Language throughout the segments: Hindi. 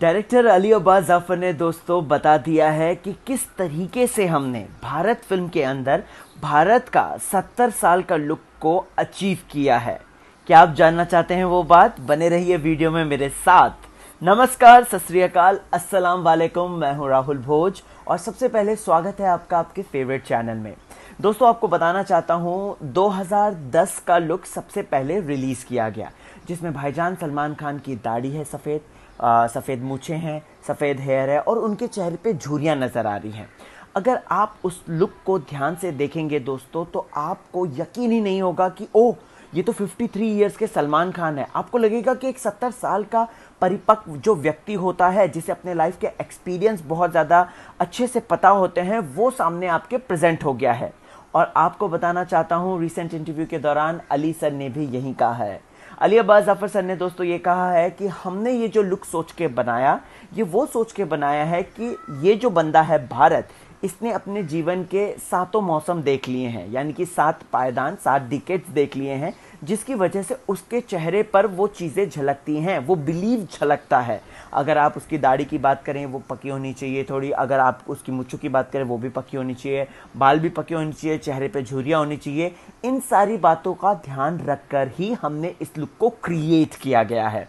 डायरेक्टर अली अब्बा जफर ने दोस्तों बता दिया है कि किस तरीके से हमने भारत फिल्म के अंदर भारत का सत्तर साल का लुक को अचीव किया है क्या आप जानना चाहते हैं वो बात बने रहिए वीडियो में मेरे साथ नमस्कार सतरियाकाल अस्सलाम वालेकुम मैं हूं राहुल भोज और सबसे पहले स्वागत है आपका आपके फेवरेट चैनल में दोस्तों आपको बताना चाहता हूं 2010 का लुक सबसे पहले रिलीज़ किया गया जिसमें भाईजान सलमान खान की दाढ़ी है सफ़ेद सफ़ेद मूछे हैं सफ़ेद हेयर है और उनके चेहरे पे झुरियाँ नज़र आ रही हैं अगर आप उस लुक को ध्यान से देखेंगे दोस्तों तो आपको यकीन ही नहीं होगा कि ओ ये तो 53 इयर्स के सलमान खान है आपको लगेगा कि एक 70 साल का परिपक्व जो व्यक्ति होता है जिसे अपने लाइफ के एक्सपीरियंस बहुत ज़्यादा अच्छे से पता होते हैं वो सामने आपके प्रेजेंट हो गया है और आपको बताना चाहता हूँ रिसेंट इंटरव्यू के दौरान अली सर ने भी यही कहा है अली अब्बास जफर सर ने दोस्तों ये कहा है कि हमने ये जो लुक सोच के बनाया ये वो सोच के बनाया है कि ये जो बंदा है भारत इसने अपने जीवन के सातों मौसम देख लिए हैं यानी कि सात पायदान सात डिकेट्स देख लिए हैं जिसकी वजह से उसके चेहरे पर वो चीज़ें झलकती हैं वो बिलीव झलकता है अगर आप उसकी दाढ़ी की बात करें वो पकी होनी चाहिए थोड़ी अगर आप उसकी मुच्छू की बात करें वो भी पकी होनी चाहिए बाल भी पके होने चाहिए चेहरे पे झुरियाँ होनी चाहिए इन सारी बातों का ध्यान रखकर ही हमने इस लुक को क्रिएट किया गया है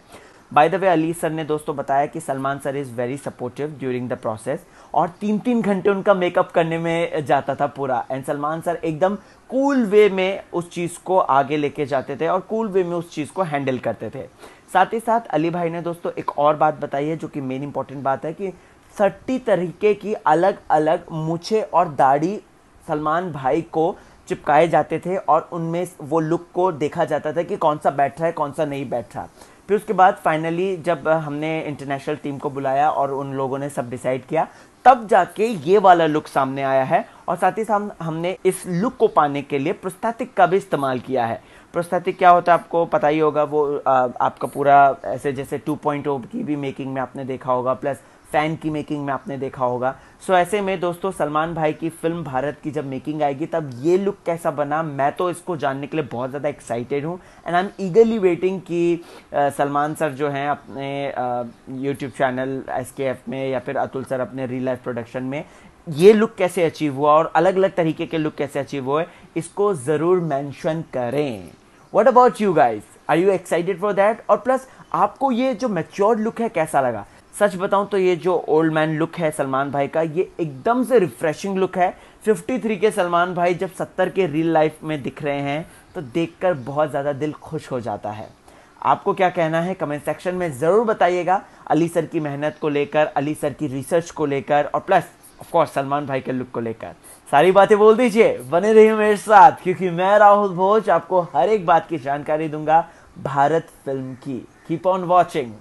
by the way Ali sir ने दोस्तों बताया कि Salman sir is very supportive during the process और तीन तीन घंटे उनका मेकअप करने में जाता था पूरा एंड सलमान सर एकदम कूल वे में उस चीज़ को आगे लेके जाते थे और कूल वे में उस चीज़ को हैंडल करते थे साथ ही साथ अली भाई ने दोस्तों एक और बात बताई है जो कि मेन इंपॉर्टेंट बात है कि सट्टी तरीके की अलग अलग मुछे और दाढ़ी सलमान भाई को चिपकाए जाते थे और उनमें वो लुक को देखा जाता था कि कौन सा बैठ रहा है कौन सा नहीं बैठ रहा फिर उसके बाद फाइनली जब हमने इंटरनेशनल टीम को बुलाया और उन लोगों ने सब डिसाइड किया तब जाके ये वाला लुक सामने आया है और साथ ही साथ हमने इस लुक को पाने के लिए प्रोस्थेटिक का भी इस्तेमाल किया है प्रोस्थेटिक क्या होता है आपको पता ही होगा वो आ, आपका पूरा ऐसे जैसे 2.0 की भी मेकिंग में आपने देखा होगा प्लस फैन की मेकिंग में आपने देखा होगा सो so, ऐसे में दोस्तों सलमान भाई की फिल्म भारत की जब मेकिंग आएगी तब ये लुक कैसा बना मैं तो इसको जानने के लिए बहुत ज़्यादा एक्साइटेड हूँ and I am eagerly waiting कि सलमान सर जो हैं अपने यूट्यूब चैनल एस में या फिर अतुल सर अपने रियल लाइफ प्रोडक्शन में ये लुक कैसे अचीव हुआ और अलग अलग तरीके के लुक कैसे अचीव हुए इसको ज़रूर मैंशन करें what about you guys are you excited for that और प्लस आपको ये जो मेच्योर्ड लुक है कैसा लगा सच बताऊं तो ये जो ओल्ड मैन लुक है सलमान भाई का ये एकदम से रिफ्रेशिंग लुक है 53 के सलमान भाई जब 70 के रियल लाइफ में दिख रहे हैं तो देखकर बहुत ज़्यादा दिल खुश हो जाता है आपको क्या कहना है कमेंट सेक्शन में ज़रूर बताइएगा अली सर की मेहनत को लेकर अली सर की रिसर्च को लेकर और प्लस ऑफकोर्स सलमान भाई के लुक को लेकर सारी बातें बोल दीजिए बने रहिए मेरे साथ क्योंकि मैं राहुल भोज आपको हर एक बात की जानकारी दूंगा भारत फिल्म की कीप ऑन वॉचिंग